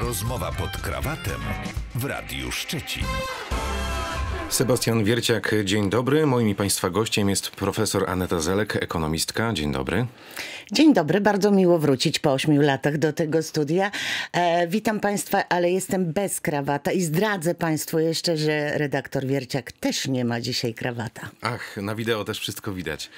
Rozmowa pod krawatem w Radiu Szczecin. Sebastian Wierciak, dzień dobry. Moim i Państwa gościem jest profesor Aneta Zelek, ekonomistka. Dzień dobry. Dzień dobry, bardzo miło wrócić po ośmiu latach do tego studia. E, witam Państwa, ale jestem bez krawata i zdradzę Państwu jeszcze, że redaktor Wierciak też nie ma dzisiaj krawata. Ach, na wideo też wszystko widać.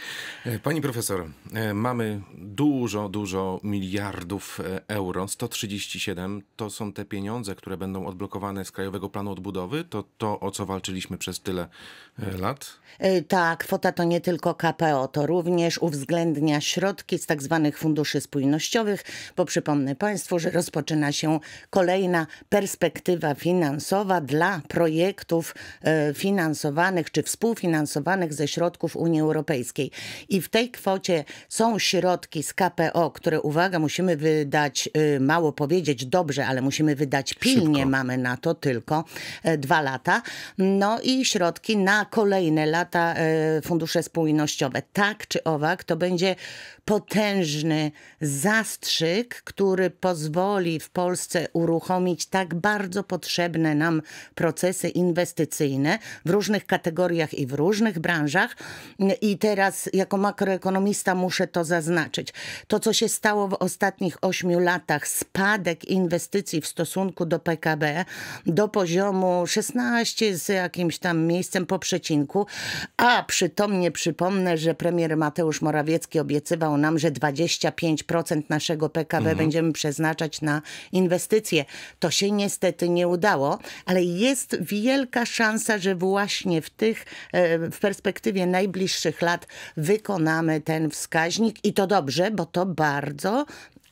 E, pani profesor, e, mamy dużo, dużo miliardów e, euro. 137 to są te pieniądze, które będą odblokowane z Krajowego Planu Odbudowy. To to, o co walczyliśmy przez tyle e, lat? E, Ta kwota to nie tylko KPO, to również uwzględnia środki z tak zwanych funduszy spójnościowych, bo przypomnę Państwu, że rozpoczyna się kolejna perspektywa finansowa dla projektów e, finansowanych czy współfinansowanych ze środków Unii Europejskiej. I w tej kwocie są środki z KPO, które uwaga, musimy wydać, mało powiedzieć dobrze, ale musimy wydać pilnie, Szybko. mamy na to tylko dwa lata. No i środki na kolejne lata e, fundusze spójnościowe. Tak czy owak, to będzie potężny zastrzyk, który pozwoli w Polsce uruchomić tak bardzo potrzebne nam procesy inwestycyjne w różnych kategoriach i w różnych branżach. I teraz jako makroekonomista muszę to zaznaczyć. To, co się stało w ostatnich ośmiu latach, spadek inwestycji w stosunku do PKB do poziomu 16 z jakimś tam miejscem po przecinku, a przytomnie przypomnę, że premier Mateusz Morawiecki obiecywał obiecał nam, że 25% naszego PKB mhm. będziemy przeznaczać na inwestycje. To się niestety nie udało, ale jest wielka szansa, że właśnie w tych, e, w perspektywie najbliższych lat wykonamy ten wskaźnik i to dobrze, bo to bardzo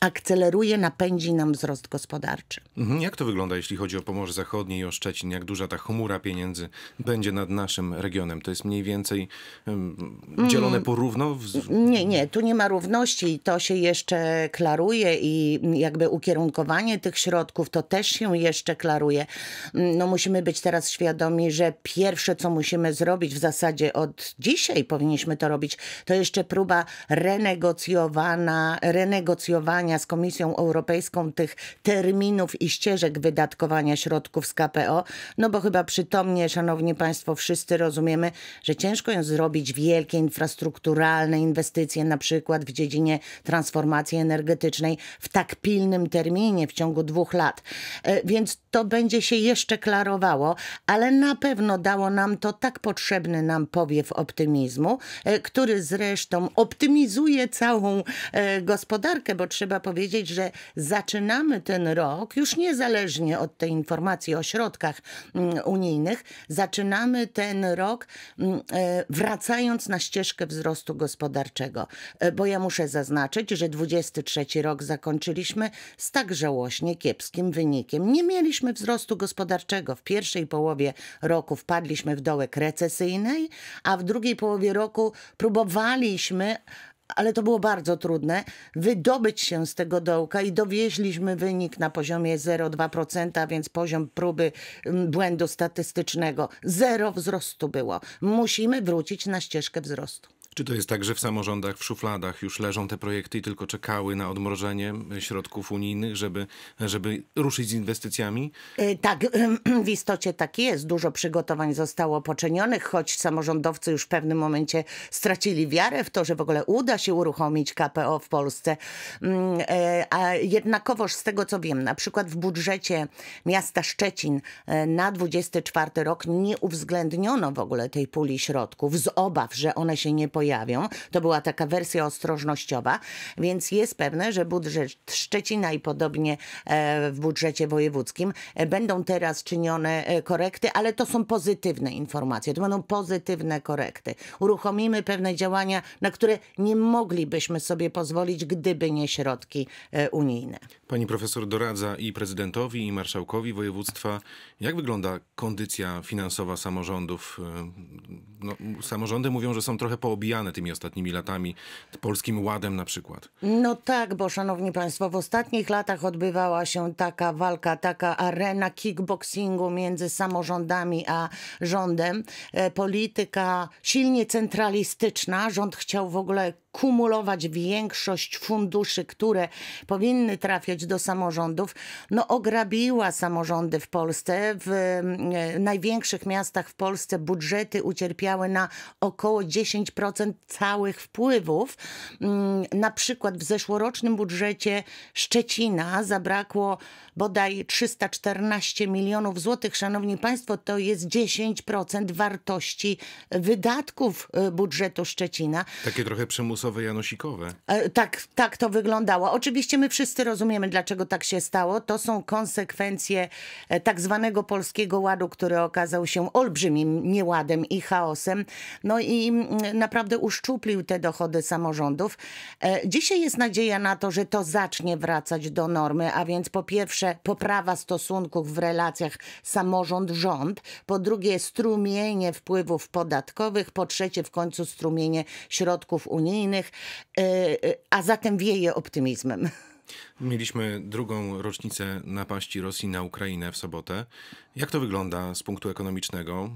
akceleruje, napędzi nam wzrost gospodarczy. Mhm, jak to wygląda, jeśli chodzi o Pomorze Zachodnie i o Szczecin? Jak duża ta chmura pieniędzy będzie nad naszym regionem? To jest mniej więcej dzielone mm, porówno? W... Nie, nie, tu nie ma równości. i To się jeszcze klaruje i jakby ukierunkowanie tych środków to też się jeszcze klaruje. No musimy być teraz świadomi, że pierwsze, co musimy zrobić w zasadzie od dzisiaj powinniśmy to robić, to jeszcze próba renegocjowana, renegocjowania z Komisją Europejską tych terminów i ścieżek wydatkowania środków z KPO, no bo chyba przytomnie, szanowni państwo, wszyscy rozumiemy, że ciężko jest zrobić wielkie infrastrukturalne inwestycje, na przykład w dziedzinie transformacji energetycznej w tak pilnym terminie, w ciągu dwóch lat. E, więc to będzie się jeszcze klarowało, ale na pewno dało nam to tak potrzebny nam powiew optymizmu, e, który zresztą optymizuje całą e, gospodarkę, bo trzeba powiedzieć, że zaczynamy ten rok, już niezależnie od tej informacji o środkach mm, unijnych, zaczynamy ten rok mm, e, wracając na ścieżkę wzrostu gospodarczego. E, bo ja muszę zaznaczyć, że 23 rok zakończyliśmy z tak żałośnie kiepskim wynikiem. Nie mieliśmy wzrostu gospodarczego. W pierwszej połowie roku wpadliśmy w dołek recesyjnej, a w drugiej połowie roku próbowaliśmy ale to było bardzo trudne, wydobyć się z tego dołka i dowieźliśmy wynik na poziomie 0,2%, więc poziom próby mm, błędu statystycznego. Zero wzrostu było. Musimy wrócić na ścieżkę wzrostu. Czy to jest tak, że w samorządach, w szufladach już leżą te projekty i tylko czekały na odmrożenie środków unijnych, żeby, żeby ruszyć z inwestycjami? E, tak, w istocie tak jest. Dużo przygotowań zostało poczynionych, choć samorządowcy już w pewnym momencie stracili wiarę w to, że w ogóle uda się uruchomić KPO w Polsce. Mm, e, a jednakowoż z tego co wiem, na przykład w budżecie miasta Szczecin e, na 24 rok nie uwzględniono w ogóle tej puli środków z obaw, że one się nie pojawią pojawią. To była taka wersja ostrożnościowa, więc jest pewne, że budżet Szczecina i podobnie e, w budżecie wojewódzkim e, będą teraz czynione e, korekty, ale to są pozytywne informacje, to będą pozytywne korekty. Uruchomimy pewne działania, na które nie moglibyśmy sobie pozwolić, gdyby nie środki unijne. Pani profesor doradza i prezydentowi, i marszałkowi województwa. Jak wygląda kondycja finansowa samorządów? No, samorządy mówią, że są trochę poobijane rozwijane tymi ostatnimi latami, Polskim Ładem na przykład. No tak, bo szanowni państwo, w ostatnich latach odbywała się taka walka, taka arena kickboxingu między samorządami a rządem. E, polityka silnie centralistyczna, rząd chciał w ogóle kumulować większość funduszy, które powinny trafiać do samorządów, no ograbiła samorządy w Polsce. W e, największych miastach w Polsce budżety ucierpiały na około 10% całych wpływów. Mm, na przykład w zeszłorocznym budżecie Szczecina zabrakło bodaj 314 milionów złotych. Szanowni Państwo, to jest 10% wartości wydatków e, budżetu Szczecina. Takie trochę przymus losowe janosikowe. E, tak, tak to wyglądało. Oczywiście my wszyscy rozumiemy, dlaczego tak się stało. To są konsekwencje e, tak zwanego polskiego ładu, który okazał się olbrzymim nieładem i chaosem. No i mm, naprawdę uszczuplił te dochody samorządów. E, dzisiaj jest nadzieja na to, że to zacznie wracać do normy, a więc po pierwsze poprawa stosunków w relacjach samorząd-rząd, po drugie strumienie wpływów podatkowych, po trzecie w końcu strumienie środków unijnych, innych, y, y, a zatem wieje optymizmem. Mieliśmy drugą rocznicę napaści Rosji na Ukrainę w sobotę. Jak to wygląda z punktu ekonomicznego?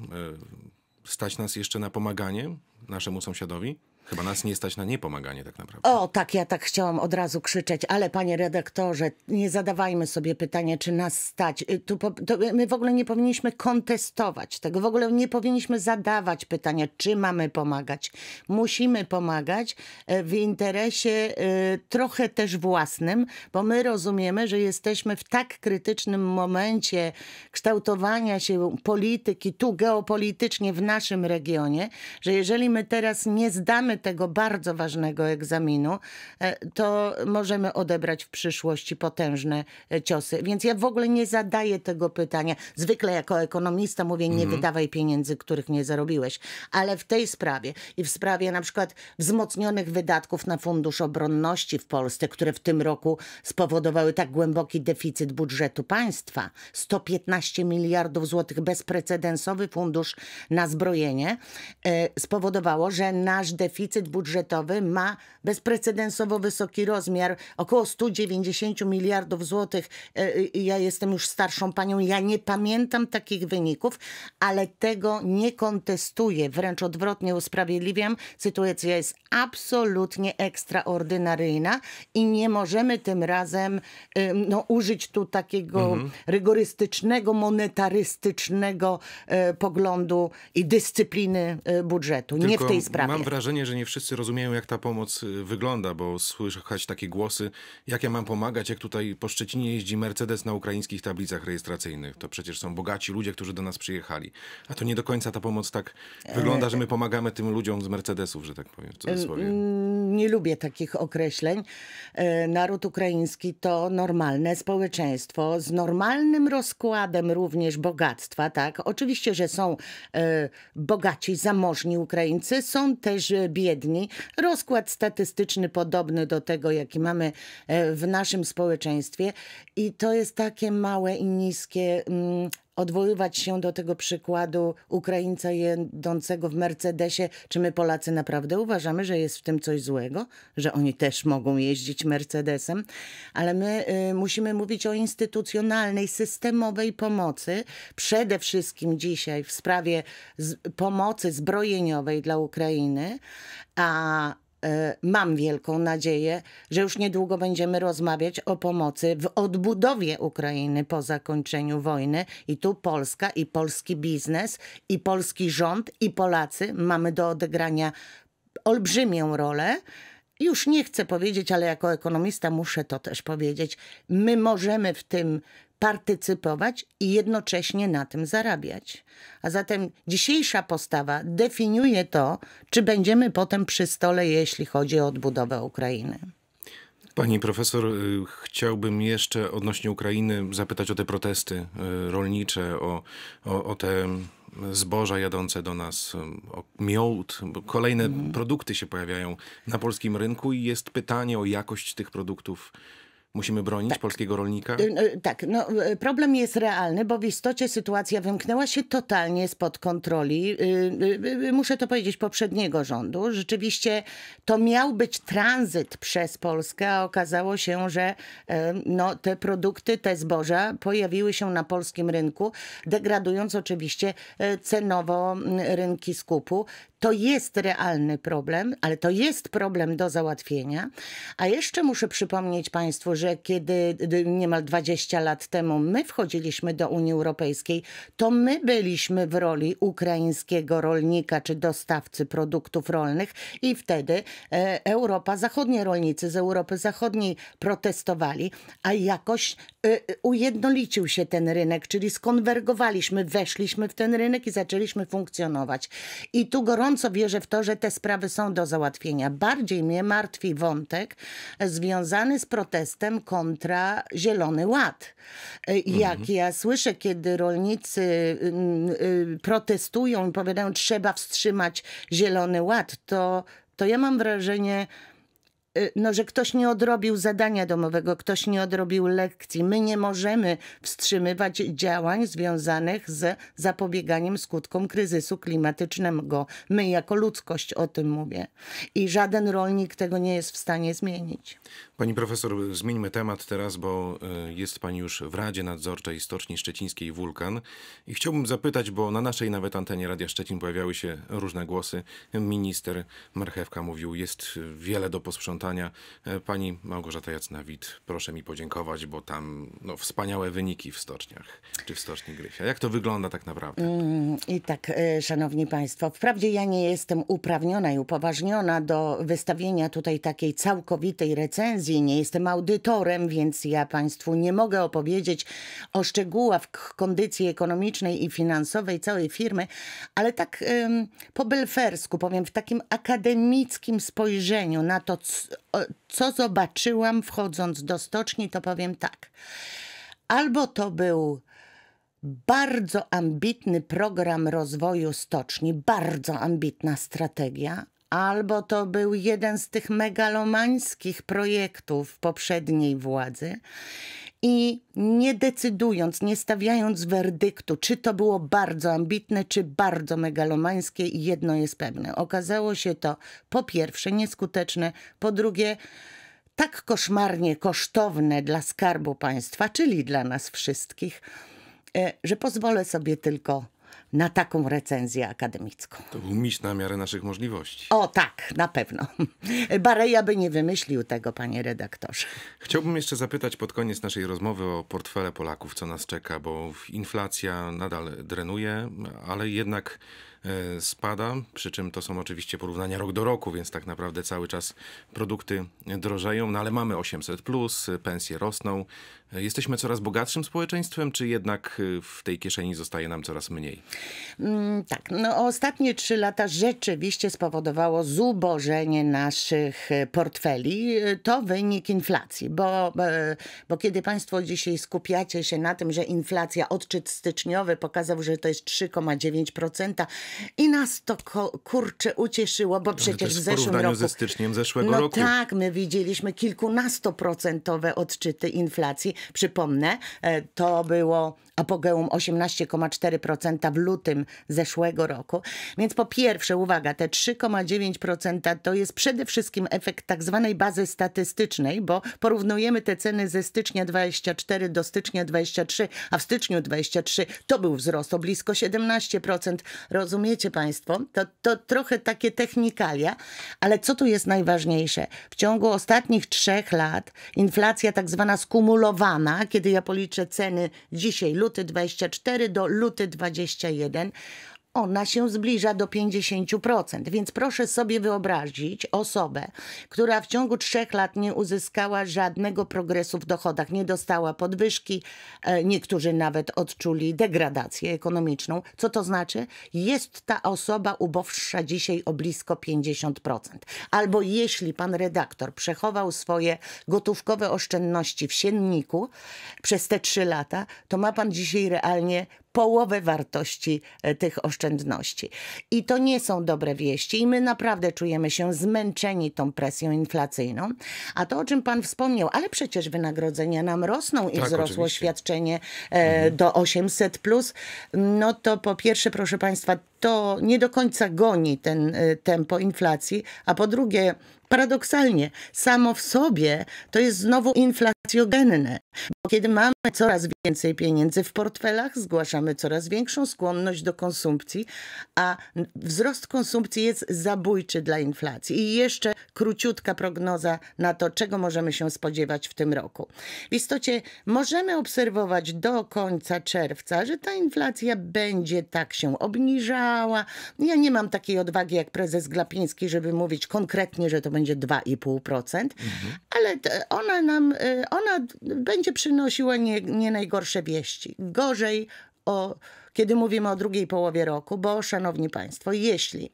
Y, stać nas jeszcze na pomaganie naszemu sąsiadowi? Chyba nas nie stać na niepomaganie tak naprawdę. O, tak, ja tak chciałam od razu krzyczeć, ale panie redaktorze, nie zadawajmy sobie pytania, czy nas stać. Y, tu, to, my w ogóle nie powinniśmy kontestować tego, w ogóle nie powinniśmy zadawać pytania, czy mamy pomagać. Musimy pomagać y, w interesie y, trochę też własnym, bo my rozumiemy, że jesteśmy w tak krytycznym momencie kształtowania się polityki, tu geopolitycznie w naszym regionie, że jeżeli my teraz nie zdamy tego bardzo ważnego egzaminu, e, to możemy odebrać w przyszłości potężne e, ciosy. Więc ja w ogóle nie zadaję tego pytania. Zwykle jako ekonomista mówię, nie mhm. wydawaj pieniędzy, których nie zarobiłeś. Ale w tej sprawie i w sprawie na przykład wzmocnionych wydatków na Fundusz Obronności w Polsce, które w tym roku spowodowały tak głęboki deficyt budżetu państwa, 115 miliardów złotych, bezprecedensowy fundusz na zbrojenie, e, spowodowało, że nasz deficyt deficyt budżetowy ma bezprecedensowo wysoki rozmiar, około 190 miliardów złotych. E, e, ja jestem już starszą panią, ja nie pamiętam takich wyników, ale tego nie kontestuję, wręcz odwrotnie usprawiedliwiam. Sytuacja jest absolutnie ekstraordynaryjna i nie możemy tym razem e, no, użyć tu takiego mhm. rygorystycznego, monetarystycznego poglądu i dyscypliny budżetu. Tylko nie w tej sprawie. Mam wrażenie, że nie wszyscy rozumieją, jak ta pomoc y, wygląda, bo słychać takie głosy, jak ja mam pomagać, jak tutaj po Szczecinie jeździ Mercedes na ukraińskich tablicach rejestracyjnych. To przecież są bogaci ludzie, którzy do nas przyjechali. A to nie do końca ta pomoc tak e, wygląda, że my e, pomagamy tym ludziom z Mercedesów, że tak powiem, w mm, Nie lubię takich określeń. E, naród ukraiński to normalne społeczeństwo z normalnym rozkładem również bogactwa, tak? Oczywiście, że są bogaci, zamożni Ukraińcy, są też biedni biedni. Rozkład statystyczny podobny do tego, jaki mamy e, w naszym społeczeństwie i to jest takie małe i niskie mm, odwoływać się do tego przykładu Ukraińca jedącego w Mercedesie, czy my Polacy naprawdę uważamy, że jest w tym coś złego, że oni też mogą jeździć Mercedesem, ale my y, musimy mówić o instytucjonalnej, systemowej pomocy, przede wszystkim dzisiaj w sprawie z, pomocy zbrojeniowej dla Ukrainy, a E, mam wielką nadzieję, że już niedługo będziemy rozmawiać o pomocy w odbudowie Ukrainy po zakończeniu wojny. I tu Polska, i polski biznes, i polski rząd, i Polacy mamy do odegrania olbrzymią rolę. Już nie chcę powiedzieć, ale jako ekonomista muszę to też powiedzieć. My możemy w tym partycypować i jednocześnie na tym zarabiać. A zatem dzisiejsza postawa definiuje to, czy będziemy potem przy stole, jeśli chodzi o odbudowę Ukrainy. Pani profesor, y, chciałbym jeszcze odnośnie Ukrainy zapytać o te protesty y, rolnicze, o, o, o te zboża jadące do nas, y, o miód, kolejne mhm. produkty się pojawiają na polskim rynku i jest pytanie o jakość tych produktów Musimy bronić tak. polskiego rolnika? Y, no, tak, no, y, problem jest realny, bo w istocie sytuacja wymknęła się totalnie spod kontroli, y, muszę to powiedzieć, poprzedniego rządu. Rzeczywiście to miał być tranzyt przez Polskę, a okazało się, że no, te produkty, te zboża pojawiły się na polskim rynku, degradując oczywiście cenowo mm, rynki skupu. To jest realny problem, ale to jest problem do załatwienia. A jeszcze muszę przypomnieć Państwu, że że kiedy niemal 20 lat temu my wchodziliśmy do Unii Europejskiej, to my byliśmy w roli ukraińskiego rolnika czy dostawcy produktów rolnych i wtedy e, Europa zachodnie rolnicy z Europy Zachodniej protestowali, a jakoś e, e, ujednolicił się ten rynek, czyli skonwergowaliśmy, weszliśmy w ten rynek i zaczęliśmy funkcjonować. I tu gorąco wierzę w to, że te sprawy są do załatwienia. Bardziej mnie martwi wątek związany z protestem kontra Zielony Ład. E, jak mhm. ja słyszę, kiedy rolnicy mm, y, protestują i powiadają, trzeba wstrzymać Zielony Ład, to, to ja mam wrażenie, Y, no, że ktoś nie odrobił zadania domowego, ktoś nie odrobił lekcji. My nie możemy wstrzymywać działań związanych z zapobieganiem skutkom kryzysu klimatycznego. My jako ludzkość o tym mówię. I żaden rolnik tego nie jest w stanie zmienić. Pani profesor, zmieńmy temat teraz, bo y, jest pani już w Radzie Nadzorczej Stoczni Szczecińskiej Wulkan. I chciałbym zapytać, bo na naszej nawet antenie Radia Szczecin pojawiały się różne głosy. Minister Marchewka mówił, jest wiele do posprzątania pytania. E, pani Małgorzata Jacnawit, proszę mi podziękować, bo tam no, wspaniałe wyniki w stoczniach, czy w stoczni Gryfia. Jak to wygląda tak naprawdę? Mm, I tak, e, szanowni państwo, wprawdzie ja nie jestem uprawniona i upoważniona do wystawienia tutaj takiej całkowitej recenzji. Nie jestem audytorem, więc ja państwu nie mogę opowiedzieć o szczegółach kondycji ekonomicznej i finansowej całej firmy, ale tak ym, po belfersku powiem, w takim akademickim spojrzeniu na to, co zobaczyłam wchodząc do stoczni, to powiem tak. Albo to był bardzo ambitny program rozwoju stoczni, bardzo ambitna strategia, Albo to był jeden z tych megalomańskich projektów poprzedniej władzy. I nie decydując, nie stawiając werdyktu, czy to było bardzo ambitne, czy bardzo megalomańskie, jedno jest pewne. Okazało się to po pierwsze nieskuteczne, po drugie tak koszmarnie kosztowne dla skarbu państwa, czyli dla nas wszystkich, e, że pozwolę sobie tylko na taką recenzję akademicką. To był miś na miarę naszych możliwości. O tak, na pewno. Bareja by nie wymyślił tego, panie redaktorze. Chciałbym jeszcze zapytać pod koniec naszej rozmowy o portfele Polaków, co nas czeka, bo inflacja nadal drenuje, ale jednak E, spada, przy czym to są oczywiście porównania rok do roku, więc tak naprawdę cały czas produkty drożeją, no ale mamy 800, plus, pensje rosną. E, jesteśmy coraz bogatszym społeczeństwem, czy jednak e, w tej kieszeni zostaje nam coraz mniej? Mm, tak, no ostatnie trzy lata rzeczywiście spowodowało zubożenie naszych portfeli. To wynik inflacji, bo, bo kiedy Państwo dzisiaj skupiacie się na tym, że inflacja, odczyt styczniowy pokazał, że to jest 3,9%, i nas to kurczę ucieszyło, bo przecież w zeszłym roku... ze styczniem zeszłego no roku. tak, my widzieliśmy kilkunastoprocentowe odczyty inflacji. Przypomnę, e, to było apogeum 18,4% w lutym zeszłego roku. Więc po pierwsze, uwaga, te 3,9% to jest przede wszystkim efekt tak zwanej bazy statystycznej, bo porównujemy te ceny ze stycznia 24 do stycznia 23, a w styczniu 23 to był wzrost o blisko 17%. Rozumiecie Państwo? To, to trochę takie technikalia, ale co tu jest najważniejsze? W ciągu ostatnich trzech lat inflacja tak zwana skumulowana, kiedy ja policzę ceny dzisiaj, luty 24 do luty 21 ona się zbliża do 50%. Więc proszę sobie wyobrazić osobę, która w ciągu trzech lat nie uzyskała żadnego progresu w dochodach, nie dostała podwyżki, e, niektórzy nawet odczuli degradację ekonomiczną. Co to znaczy? Jest ta osoba ubowsza dzisiaj o blisko 50%. Albo jeśli pan redaktor przechował swoje gotówkowe oszczędności w sienniku przez te trzy lata, to ma pan dzisiaj realnie połowę wartości e, tych oszczędności. I to nie są dobre wieści i my naprawdę czujemy się zmęczeni tą presją inflacyjną. A to, o czym pan wspomniał, ale przecież wynagrodzenia nam rosną i tak, wzrosło oczywiście. świadczenie e, mhm. do 800+, plus, no to po pierwsze, proszę państwa, to nie do końca goni ten e, tempo inflacji, a po drugie, paradoksalnie, samo w sobie to jest znowu inflacjogenne, bo kiedy mamy coraz więcej pieniędzy w portfelach, zgłaszamy coraz większą skłonność do konsumpcji, a wzrost konsumpcji jest zabójczy dla inflacji. I jeszcze króciutka prognoza na to, czego możemy się spodziewać w tym roku. W istocie możemy obserwować do końca czerwca, że ta inflacja będzie tak się obniżała, ja nie mam takiej odwagi jak prezes Glapiński, żeby mówić konkretnie, że to będzie 2,5%, mhm. ale ona nam, y, ona będzie przynosiła nie, nie najgorsze wieści. Gorzej o kiedy mówimy o drugiej połowie roku, bo szanowni państwo, jeśli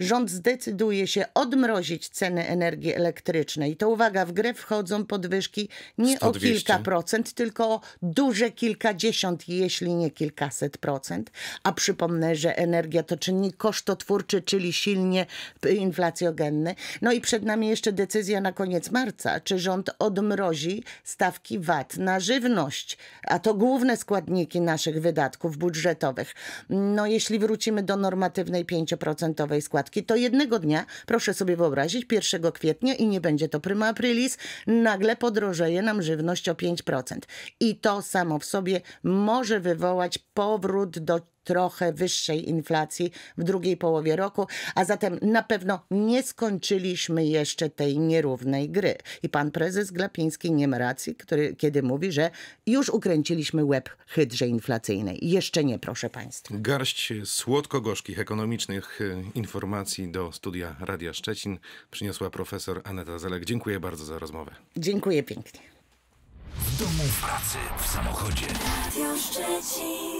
rząd zdecyduje się odmrozić ceny energii elektrycznej, to uwaga, w grę wchodzą podwyżki nie 100, o kilka procent, tylko o duże kilkadziesiąt, jeśli nie kilkaset procent. A przypomnę, że energia to czynnik kosztotwórczy, czyli silnie inflacjogenny. No i przed nami jeszcze decyzja na koniec marca, czy rząd odmrozi stawki VAT na żywność, a to główne składniki naszych wydatków budżetu no jeśli wrócimy do normatywnej 5% składki, to jednego dnia, proszę sobie wyobrazić, 1 kwietnia i nie będzie to prima aprilis, nagle podrożeje nam żywność o 5%. I to samo w sobie może wywołać powrót do trochę wyższej inflacji w drugiej połowie roku, a zatem na pewno nie skończyliśmy jeszcze tej nierównej gry. I pan prezes Glapiński nie ma racji, który, kiedy mówi, że już ukręciliśmy łeb hydrze inflacyjnej. Jeszcze nie, proszę państwa. Garść słodko-gorzkich ekonomicznych e, informacji do studia Radia Szczecin przyniosła profesor Aneta Zelek. Dziękuję bardzo za rozmowę. Dziękuję pięknie. W domu, w pracy, w samochodzie. Radio Szczecin.